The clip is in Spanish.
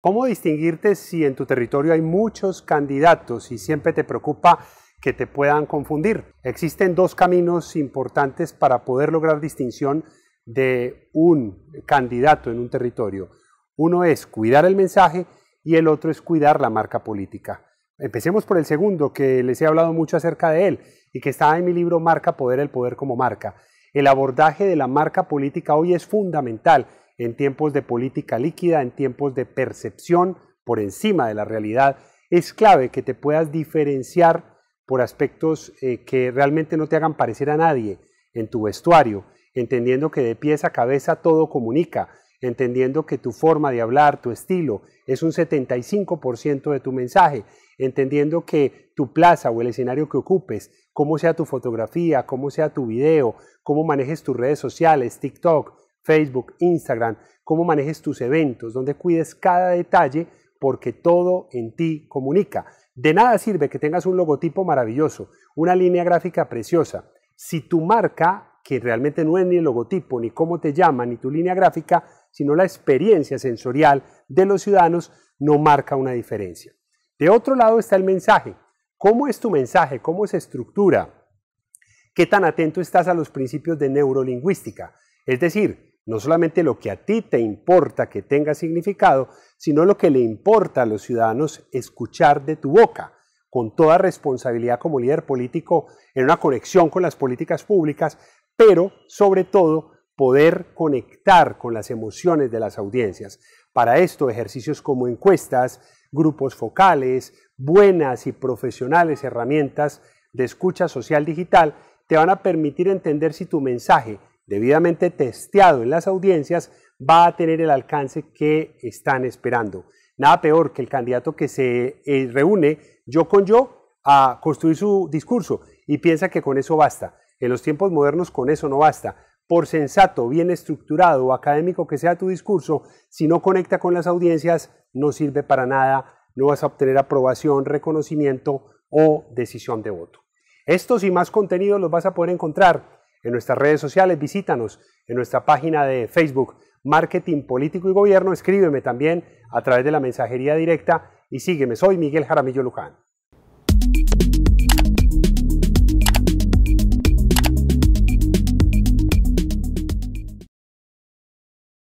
¿Cómo distinguirte si en tu territorio hay muchos candidatos y siempre te preocupa que te puedan confundir? Existen dos caminos importantes para poder lograr distinción de un candidato en un territorio. Uno es cuidar el mensaje y el otro es cuidar la marca política. Empecemos por el segundo, que les he hablado mucho acerca de él y que está en mi libro Marca Poder, el Poder como Marca. El abordaje de la marca política hoy es fundamental en tiempos de política líquida, en tiempos de percepción por encima de la realidad, es clave que te puedas diferenciar por aspectos eh, que realmente no te hagan parecer a nadie en tu vestuario, entendiendo que de pies a cabeza todo comunica, entendiendo que tu forma de hablar, tu estilo, es un 75% de tu mensaje, entendiendo que tu plaza o el escenario que ocupes, cómo sea tu fotografía, cómo sea tu video, cómo manejes tus redes sociales, TikTok, Facebook, Instagram, cómo manejes tus eventos, donde cuides cada detalle, porque todo en ti comunica. De nada sirve que tengas un logotipo maravilloso, una línea gráfica preciosa. Si tu marca, que realmente no es ni el logotipo, ni cómo te llama, ni tu línea gráfica, sino la experiencia sensorial de los ciudadanos, no marca una diferencia. De otro lado está el mensaje. ¿Cómo es tu mensaje? ¿Cómo se estructura? ¿Qué tan atento estás a los principios de neurolingüística? Es decir, no solamente lo que a ti te importa que tenga significado, sino lo que le importa a los ciudadanos escuchar de tu boca, con toda responsabilidad como líder político, en una conexión con las políticas públicas, pero sobre todo poder conectar con las emociones de las audiencias. Para esto, ejercicios como encuestas, grupos focales, buenas y profesionales herramientas de escucha social digital te van a permitir entender si tu mensaje debidamente testeado en las audiencias, va a tener el alcance que están esperando. Nada peor que el candidato que se eh, reúne yo con yo a construir su discurso y piensa que con eso basta. En los tiempos modernos con eso no basta. Por sensato, bien estructurado o académico que sea tu discurso, si no conecta con las audiencias, no sirve para nada, no vas a obtener aprobación, reconocimiento o decisión de voto. Estos y más contenidos los vas a poder encontrar en nuestras redes sociales, visítanos en nuestra página de Facebook, Marketing Político y Gobierno, escríbeme también a través de la mensajería directa y sígueme. Soy Miguel Jaramillo Luján.